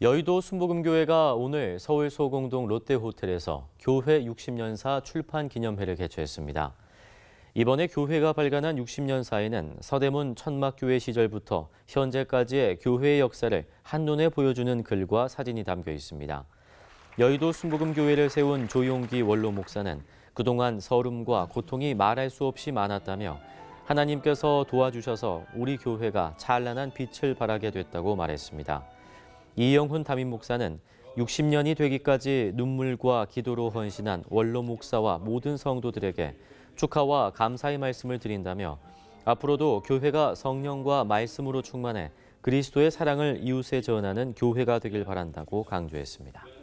여의도 순복음교회가 오늘 서울 소공동 롯데호텔에서 교회 60년사 출판 기념회를 개최했습니다. 이번에 교회가 발간한 60년사에는 서대문 천막교회 시절부터 현재까지의 교회의 역사를 한눈에 보여주는 글과 사진이 담겨 있습니다. 여의도 순복음교회를 세운 조용기 원로 목사는 그동안 서름과 고통이 말할 수 없이 많았다며 하나님께서 도와주셔서 우리 교회가 찬란한 빛을 발하게 됐다고 말했습니다. 이영훈 담임 목사는 60년이 되기까지 눈물과 기도로 헌신한 원로 목사와 모든 성도들에게 축하와 감사의 말씀을 드린다며 앞으로도 교회가 성령과 말씀으로 충만해 그리스도의 사랑을 이웃에 전하는 교회가 되길 바란다고 강조했습니다.